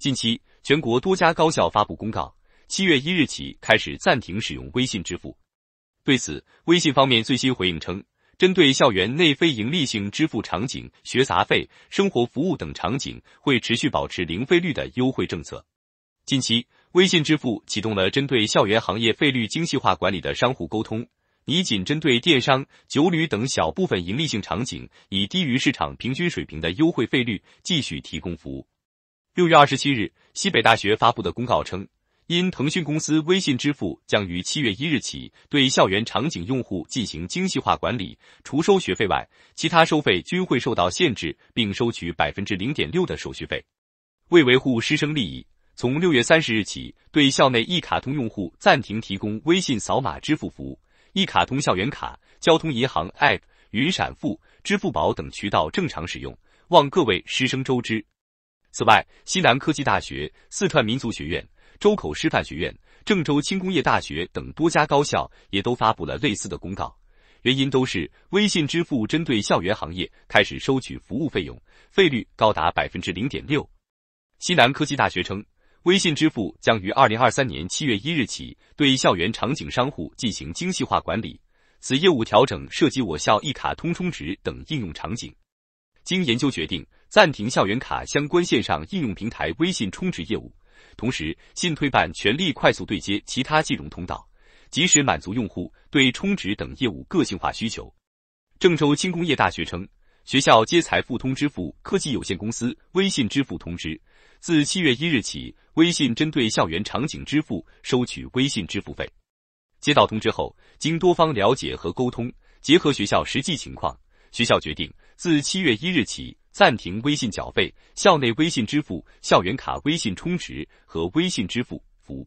近期，全国多家高校发布公告，七月一日起开始暂停使用微信支付。对此，微信方面最新回应称，针对校园内非盈利性支付场景（学杂费、生活服务等场景）会持续保持零费率的优惠政策。近期，微信支付启动了针对校园行业费率精细化管理的商户沟通，拟仅针对电商、酒旅等小部分盈利性场景，以低于市场平均水平的优惠费率继续提供服务。六月二十七日，西北大学发布的公告称，因腾讯公司微信支付将于七月一日起对校园场景用户进行精细化管理，除收学费外，其他收费均会受到限制，并收取百分之零点六的手续费。为维护师生利益，从六月三十日起，对校内一卡通用户暂停提供微信扫码支付服务，一卡通校园卡、交通银行 App、云闪付、支付宝等渠道正常使用，望各位师生周知。此外，西南科技大学、四川民族学院、周口师范学院、郑州轻工业大学等多家高校也都发布了类似的公告，原因都是微信支付针对校园行业开始收取服务费用，费率高达百分之零点六。西南科技大学称，微信支付将于二零二三年七月一日起对校园场景商户进行精细化管理，此业务调整涉及我校一卡通充值等应用场景，经研究决定。暂停校园卡相关线上应用平台微信充值业务，同时信推办全力快速对接其他金融通道，及时满足用户对充值等业务个性化需求。郑州轻工业大学称，学校接财富通支付科技有限公司微信支付通知，自七月一日起，微信针对校园场景支付收取微信支付费。接到通知后，经多方了解和沟通，结合学校实际情况，学校决定自七月一日起。暂停微信缴费、校内微信支付、校园卡微信充值和微信支付服务。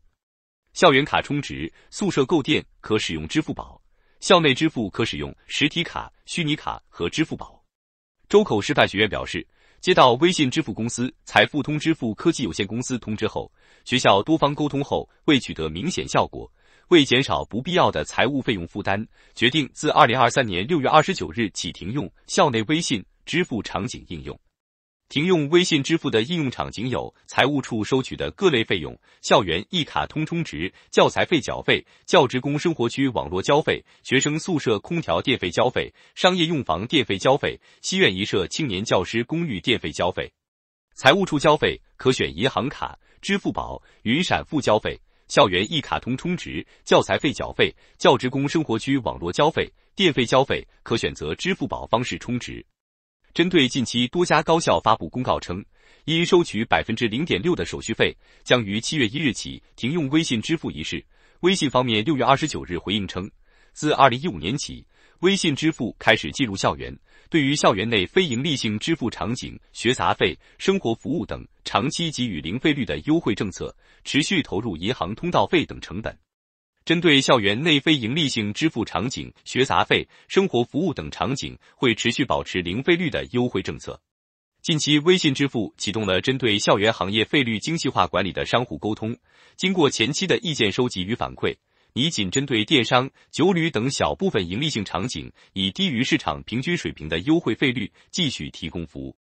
校园卡充值、宿舍购电可使用支付宝。校内支付可使用实体卡、虚拟卡和支付宝。周口师范学院表示，接到微信支付公司财富通支付科技有限公司通知后，学校多方沟通后未取得明显效果，为减少不必要的财务费用负担，决定自二零二三年六月二十九日起停用校内微信。支付场景应用，停用微信支付的应用场景有：财务处收取的各类费用、校园一卡通充值、教材费缴费、教职工生活区网络交费、学生宿舍空调电费交费、商业用房电费交费、西苑一社青年教师公寓电费交费。财务处交费可选银行卡、支付宝、云闪付交费；校园一卡通充值、教材费缴费、教职工生活区网络交费、电费交费可选择支付宝方式充值。针对近期多家高校发布公告称，因收取百分之零点六的手续费，将于七月一日起停用微信支付一事，微信方面六月二十九日回应称，自二零一五年起，微信支付开始进入校园，对于校园内非盈利性支付场景、学杂费、生活服务等长期给予零费率的优惠政策，持续投入银行通道费等成本。针对校园内非盈利性支付场景、学杂费、生活服务等场景，会持续保持零费率的优惠政策。近期，微信支付启动了针对校园行业费率精细化管理的商户沟通。经过前期的意见收集与反馈，拟仅针对电商、酒旅等小部分盈利性场景，以低于市场平均水平的优惠费率继续提供服务。